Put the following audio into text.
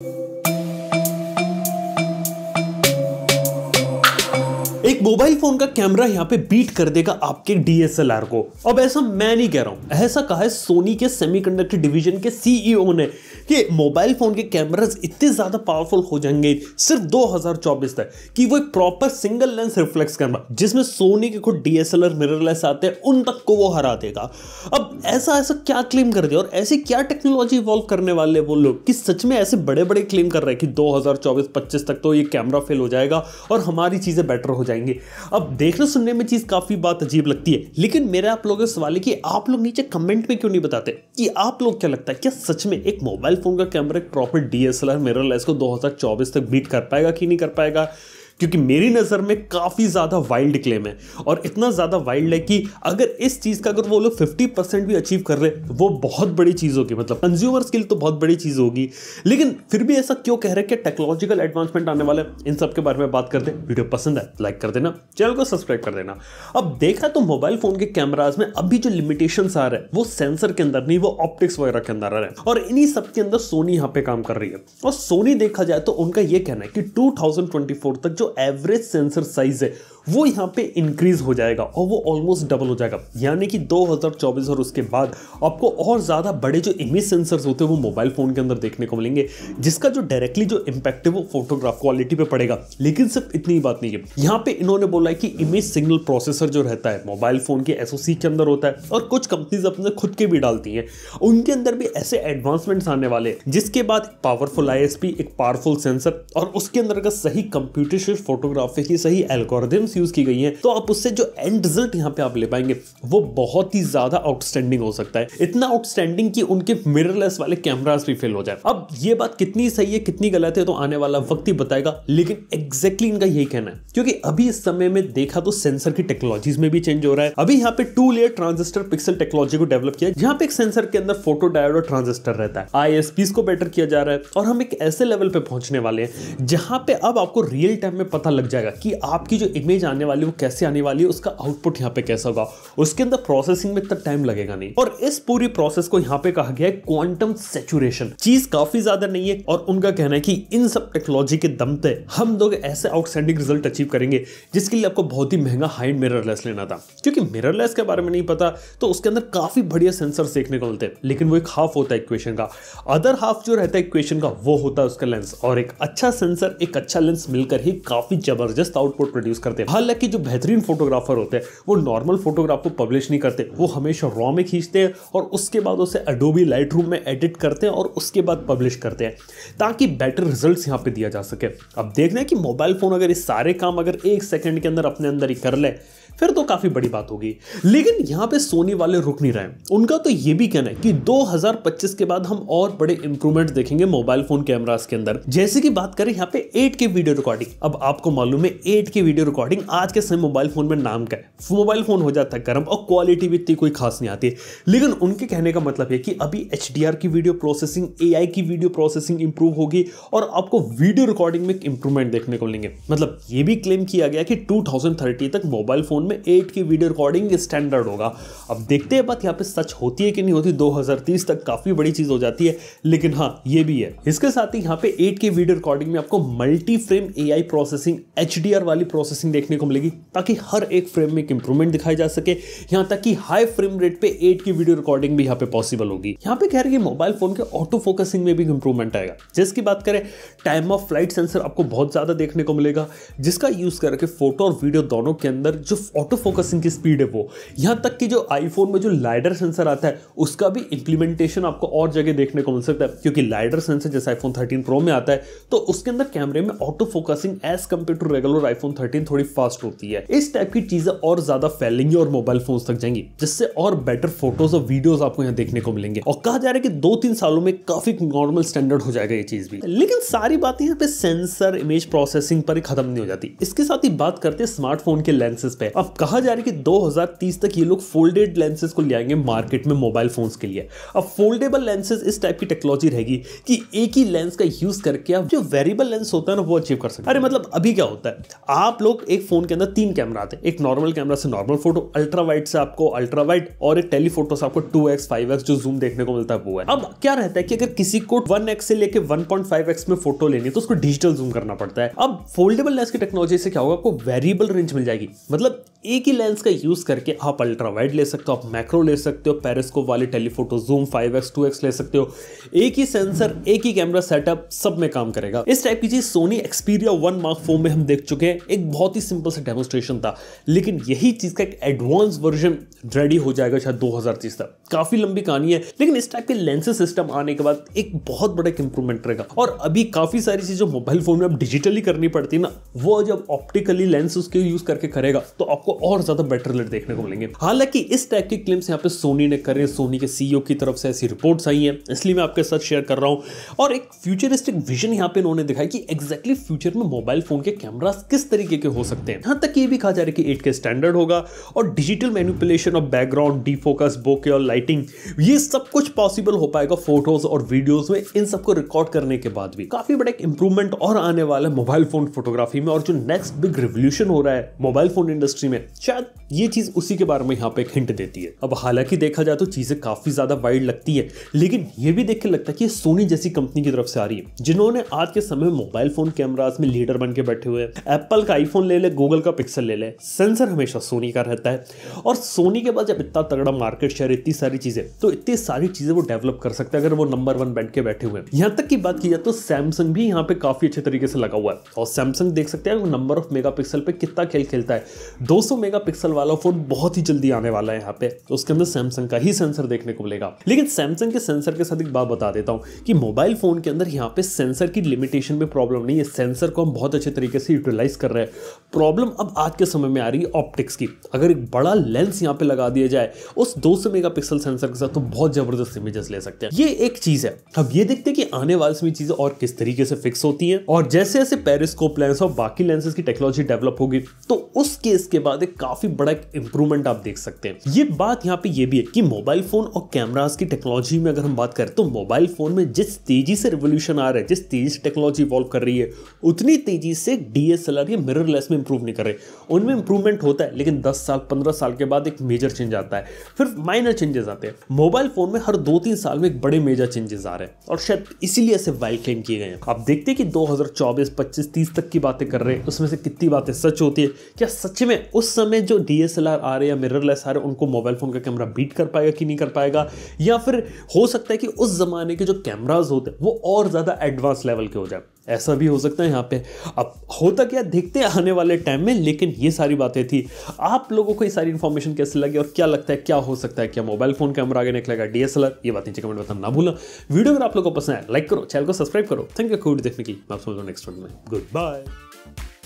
Thank you एक mobile phone का camera यहाँ पे बीट कर देगा आपके डीएसएलआर को अब ऐसा मैं नहीं कह रहा हूं ऐसा कहा है सोनी के सेमीकंडक्टर डिवीजन के सीईओ e ने कि मोबाइल फोन के कैमराज इतने ज़्यादा पावरफुल हो जाएंगे सिर्फ 2024 तक कि वो एक proper single lens reflex camera जिसमें सोनी के खुद डीएसएलआर मिररलेस आते हैं उन तक को वो हरा देगा अब ऐसा ऐसा क्या क्लेम कर दिया और ऐसी क्या टेक्नोलॉजी इवॉल्व करने वाले वो लोग कि सच में ऐसे बड़े बड़े क्लेम कर रहे हैं कि दो हजार तक तो ये कैमरा फेल हो जाएगा और हमारी चीज़ें बेटर हो जाएंगी करेंगे अब देखने सुनने में चीज़ काफ़ी बात अजीब लगती है लेकिन मेरा आप लोगों का सवाल है कि आप लोग नीचे कमेंट में क्यों नहीं बताते कि आप लोग क्या लगता है क्या सच में एक मोबाइल फ़ोन का कैमरा एक प्रॉपर डीएसएलआर मेरा एल आर मिररलेस को दो तक बीट कर पाएगा कि नहीं कर पाएगा क्योंकि मेरी नज़र में काफ़ी ज़्यादा वाइल्ड क्लेम है और इतना ज़्यादा वाइल्ड है कि अगर इस चीज़ का अगर वो लोग फिफ्टी परसेंट भी अचीव कर रहे वो बहुत बड़ी चीज़ होगी मतलब कंज्यूमर स्किल तो बहुत बड़ी चीज़ होगी लेकिन फिर भी ऐसा क्यों कह रहे हैं कि टेक्नोलॉजिकल एडवांसमेंट आने वाले इन सब के बारे में बात करते हैं वीडियो पसंद है लाइक कर देना चैनल को सब्सक्राइब कर देना अब देखा तो मोबाइल फ़ोन के कैमराज में अभी जो लिमिटेशन आ रहे हैं वो सेंसर के अंदर नहीं वो ऑप्टिक्स वगैरह के अंदर आ रहे हैं और इन्हीं सब के अंदर सोनी यहाँ पे काम कर रही है और सोनी देखा जाए तो उनका ये कहना है कि टू तक जो average sensor size वो यहाँ पे इंक्रीज़ हो जाएगा और वो ऑलमोस्ट डबल हो जाएगा यानी कि 2024 और उसके बाद आपको और ज़्यादा बड़े जो इमेज सेंसर्स होते हैं वो मोबाइल फ़ोन के अंदर देखने को मिलेंगे जिसका जो डायरेक्टली जो इम्पैक्ट है वो फोटोग्राफ क्वालिटी पे पड़ेगा लेकिन सिर्फ इतनी बात नहीं है यहाँ पे इन्होंने बोला है कि इमेज सिग्नल प्रोसेसर जो रहता है मोबाइल फ़ोन के एस के अंदर होता है और कुछ कंपनीज अपने खुद के भी डालती हैं उनके अंदर भी ऐसे एडवांसमेंट्स आने वाले जिसके बाद पावरफुल आई एक पावरफुल सेंसर और उसके अंदर का सही कंप्यूटर फोटोग्राफी की सही एल्गोरिदम्स यूज़ की गई है तो आप उससे जो एंड रिजल्ट यहाँ पे आप ले पाएंगे वो बहुत ही ज़्यादा आउटस्टैंडिंग हो सकता है इतना आउटस्टैंडिंग कि उनके मिररलेस वाले कैमराज भी फेल हो जाए अब ये बात कितनी सही है कितनी गलत है तो आने वाला वक्त ही बताएगा लेकिन एग्जैक्टली इनका यही कहना है क्योंकि अभी इस समय में देखा तो सेंसर की टेक्नोलॉजीज में भी चेंज हो रहा है अभी यहाँ पे two layer transistor pixel technology को डेवलप किया है जहाँ पे एक सेंसर के अंदर फोटो डायोड और ट्रांजिस्टर रहता है आई को बेटर किया जा रहा है और हम एक ऐसे लेवल पे पहुंचने वाले हैं जहां पे अब आपको रियल टाइम में पता लग जाएगा कि आपकी जो इमेज आने वाली वो कैसे आने वाली है उसका आउटपुट यहाँ पे कैसा होगा उसके अंदर प्रोसेसिंग में इतना टाइम लगेगा नहीं और इस पूरी प्रोसेस को यहाँ पे कहा गया है क्वांटम सेचुरेशन चीज काफी ज्यादा नहीं है और उनका कहना है कि इन सब टेक्नोलॉजी के दम पे हम लोग ऐसे आउटस्टैंडिंग रिजल्ट अचीव करेंगे जिसके लिए आपको बहुत ही महंगा हाई मिररलेस लेना था क्योंकि मिररलेस के बारे में नहीं पता तो उसके अंदर काफी बढ़िया सेंसर देखने को मिलते हैं लेकिन वो एक हाफ होता है इक्वेशन का अदर हाफ जो रहता है इक्वेशन का वो होता है उसका लेंस और एक अच्छा सेंसर एक अच्छा लेंस मिलकर ही काफी जबरदस्त आउटपुट प्रोड्यूस करते हालांकि जो बेहतरीन फोटोग्राफर होते हैं वो नॉर्मल फोटोग्राफ को पब्लिश नहीं करते वो हमेशा रॉ में खींचते हैं और उसके बाद उसे अडोबी लाइट में एडिट करते हैं और उसके बाद पब्लिश करते हैं ताकि बेटर रिजल्ट यहाँ पर दिया जा सके अब देखना है कि मोबाइल फ़ोन अगर इस सारे काम अगर एक सेकेंड के अंदर अपने अंदर ही कर ले फिर तो काफ़ी बड़ी बात होगी लेकिन यहाँ पे सोनी वाले रुक नहीं रहे उनका तो ये भी कहना है कि 2025 के बाद हम और बड़े इंप्रूवमेंट देखेंगे मोबाइल फोन कैमरास के अंदर जैसे कि बात करें यहाँ पे 8K वीडियो रिकॉर्डिंग अब आपको मालूम है 8K वीडियो रिकॉर्डिंग लेकिन आज के समय मोबाइल फ़ोन में नाम का है मोबाइल फ़ोन हो जाता है गर्म और क्वालिटी भी इतनी कोई खास नहीं आती लेकिन उनके कहने का मतलब है कि अभी एच की वीडियो प्रोसेसिंग ए की वीडियो प्रोसेसिंग इंप्रूव होगी और आपको वीडियो रिकॉर्डिंग में इंप्रूवमेंट देखने को मिलेंगे मतलब ये भी क्लेम किया गया कि टू तक मोबाइल फ़ोन में eight K video recording standard होगा अब देखते हैं बात यहाँ पे सच होती है कि नहीं होती 2030 तक काफ़ी बड़ी चीज़ हो जाती है लेकिन हाँ ये भी है इसके साथ ही यहाँ पे एट के वीडियो रिकॉर्डिंग में आपको multi frame A processing H वाली प्रोसेसिंग देखने देखने को मिलेगी ताकि हर एक फ्रेम में एक इंप्रूवमेंट दिखाई जा सके यहाँ तक कि हाई फ्रेम रेट पे एट की वीडियो रिकॉर्डिंग भी यहाँ पे पॉसिबल होगी यहाँ पे कह रहे हैं मोबाइल फोन के ऑटो फोकसिंग में भी इंप्रूवमेंट आएगा जिसकी बात करें टाइम ऑफ फ्लाइट सेंसर आपको बहुत ज़्यादा देखने को मिलेगा जिसका यूज़ करके फोटो और वीडियो दोनों के अंदर जो ऑटो फोकसिंग की स्पीड है वो यहाँ तक कि जो आईफोन में जो लाइडर सेंसर आता है उसका भी इंप्लीमेंटेशन आपको और जगह देखने को मिल सकता है क्योंकि लाइडर सेंसर जैसे आईफोन थर्टीन प्रो में आता है तो उसके अंदर कैमरे में auto focusing as compare to regular iPhone thirteen थोड़ी फास्ट होती है इस टाइप की चीजें और ज्यादा फैलेंगी और मोबाइल फोन तक जाएंगी जिससे और बेटर फोटोज और वीडियोज आपको यहाँ देखने को मिलेंगे और कहा जा रहा है कि दो तीन सालों में काफी नॉर्मल स्टैंडर्ड हो जाएगा ये चीज भी लेकिन सारी बातें यहाँ पे सेंसर इमेज प्रोसेसिंग पर ही खत्म नहीं हो जाती इसके साथ ही बात करते हैं स्मार्टफोन के लेंसेज पे अब कहा जा रहा है कि 2030 तक ये लोग फोल्डेड लेंसेज को ले आएंगे मार्केट में मोबाइल फोन के लिए अब फोल्डेबल लेंसेज इस टाइप की टेक्नोलॉजी रहेगी कि एक ही लेंस का यूज करके आप जो वेरिएबल लेंस होता है ना वो अचीव कर सकते अरे मतलब अभी क्या होता है आप लोग एक फोन के अंदर तीन कैमरा आते हैं एक नॉर्मल कैमरा से नॉर्मल फोटो अल्ट्रा वाइट से आपको अल्ट्रा वाइट और एक टेलीफोटो से आपको टू एक्स फाइव एक्स जो जूम देखने को मिलता है वो है अब क्या रहता है कि अगर किसी को वन एक्स से लेकर वन पॉइंट फाइव एक्स में फोटो लेनी है तो उसको डिजिटल जूम करना पड़ता है अब फोल्डेबल लेंस की टेक्नोलॉजी से क्या होगा आपको वेरिएबल रेंज मिल जाएगी मतलब एक ही लेंस का यूज़ करके आप अल्ट्रा वाइड ले सकते हो आप मैक्रो ले सकते हो पेरिस्कोप वाले टेलीफोटो जूम 5x 2x ले सकते हो एक ही सेंसर एक ही कैमरा सेटअप सब में काम करेगा इस टाइप की चीज़ Sony Xperia one mark phone में हम देख चुके हैं एक बहुत ही सिंपल सा डेमोस्ट्रेशन था लेकिन यही चीज़ का एक एडवांस वर्जन रेडी हो जाएगा शायद दो तक काफ़ी लंबी कहानी है लेकिन इस टाइप के लेंसेज सिस्टम आने के बाद एक बहुत बड़ा एक इंप्रूवमेंट रहेगा और अभी काफ़ी सारी चीज़ जो मोबाइल फोन में अब डिजिटली करनी पड़ती है ना वो जब ऑप्टिकली लेंस उसके यूज़ करके करेगा तो आपको आपको और ज्यादा बेटर रिजल्ट देखने को मिलेंगे हालांकि इस टाइप के क्लेम्स यहाँ पे सोनी ने करे सोनी के सीईओ की तरफ से ऐसी रिपोर्ट्स आई हैं इसलिए मैं आपके साथ शेयर कर रहा हूँ और एक फ्यूचरिस्टिक विजन यहाँ पे इन्होंने दिखाई कि एक्जैक्टली फ्यूचर में मोबाइल फोन के कैमरा किस तरीके के हो सकते हैं यहाँ तक ये भी कहा जा रहा है कि एट के स्टैंडर्ड होगा और digital manipulation of background defocus bokeh और लाइटिंग ये सब कुछ पॉसिबल हो पाएगा फोटोज और वीडियोज में इन सबको रिकॉर्ड करने के बाद भी काफी बड़ा एक इंप्रूवमेंट और आने वाला है मोबाइल फोन फोटोग्राफी में और जो नेक्स्ट बिग रिवोल्यूशन हो रहा है मोबाइल फोन इंडस्ट्री में में शायद ये चीज़ उसी के बारे में यहाँ पे एक हिंट देती है अब हालांकि देखा जाए तो चीज़ें काफ़ी ज़्यादा वाइड लगती है लेकिन ये भी देख के लगता है कि सोनी जैसी कंपनी की तरफ से आ रही है जिन्होंने आज के समय मोबाइल फ़ोन कैमराज में लीडर बन के बैठे हुए हैं एप्पल का आईफोन ले ले गूगल का पिक्सल ले ले सेंसर हमेशा सोनी का रहता है और सोनी के पास जब इतना तगड़ा मार्केट शेयर इतनी सारी चीज़ें तो इतनी सारी चीज़ें वो डेवलप कर सकते हैं अगर वो नंबर वन बैठ के बैठे हुए हैं यहाँ तक की बात की जाए तो सैमसंग भी यहाँ पे काफ़ी अच्छे तरीके से लगा हुआ है और सैमसंग देख सकते हैं नंबर ऑफ मेगा पे कितना खेल खेलता है दो 200 मेगापिक्सल वाला फोन बहुत ही जल्दी आने वाला है यहाँ पे तो उसके अंदर सैमसंग का ही सेंसर देखने को मिलेगा लेकिन सैमसंग के सेंसर के साथ एक बात बता देता हूँ कि मोबाइल फोन के अंदर यहाँ पे सेंसर की लिमिटेशन में प्रॉब्लम नहीं है सेंसर को हम बहुत अच्छे तरीके से यूटिलाइज कर रहे हैं प्रॉब्लम अब आज के समय में आ रही है ऑप्टिक्स की अगर एक बड़ा लेंस यहाँ पे लगा दिया जाए उस दो मेगापिक्सल सेंसर के साथ तो बहुत जबरदस्त इमेजेस ले सकते हैं ये एक चीज है अब ये देखते हैं कि आने वाले समय चीजें और किस तरीके से फिक्स होती है और जैसे जैसे पेरिस्कोप लेंस और बाकी लेंसेज की टेक्नोलॉजी डेवलप होगी तो उस केस के बाद बाद एक काफी बड़ा एक इंप्रूवमेंट आप देख सकते हैं ये बात यहाँ पे ये भी है कि मोबाइल फोन और कैमरास की टेक्नोलॉजी में अगर हम बात करें तो मोबाइल फोन में जिस तेजी से रिवोल्यूशन आ रहा है जिस तेजी से टेक्नोलॉजी इवॉल्व कर रही है उतनी तेजी से डी एस एल आर या मिररलेस में इंप्रूव नहीं कर रहे उनमें इंप्रूवमेंट होता है लेकिन दस साल पंद्रह साल के बाद एक मेजर चेंज आता है फिर माइनर चेंजेस आते हैं मोबाइल फोन में हर दो तीन साल में एक बड़े मेजर चेंजेस आ रहे हैं और शायद इसीलिए ऐसे वाइल क्लेम किए गए हैं आप देखते हैं कि 2024, 25, 30 तक की बातें कर रहे हैं उसमें से कितनी बातें सच होती है क्या सच में उस उस समय जो डी एस एल आर आ रहे या मिरर लेस आ रहे उनको मोबाइल फ़ोन का कैमरा बीट कर पाएगा कि नहीं कर पाएगा या फिर हो सकता है कि उस ज़माने के जो कैमराज होते हैं वो और ज़्यादा एडवांस लेवल के हो जाए ऐसा भी हो सकता है यहाँ पे अब होता क्या देखते हैं आने वाले टाइम में लेकिन ये सारी बातें थी आप लोगों को ये सारी इन्फॉर्मेशन कैसे लगी और क्या लगता है क्या हो सकता है क्या मोबाइल फोन कैमरा आगे निकलेगा डी एस एल आर ये बात नीचे कमेंट बताना ना भूलना वीडियो अगर आप लोगों को पसंद है लाइक करो चैनल को सब्सक्राइब करो थैंक यू खूड देखने की आप समझ नेक्स्ट वीडियो में गुड बाय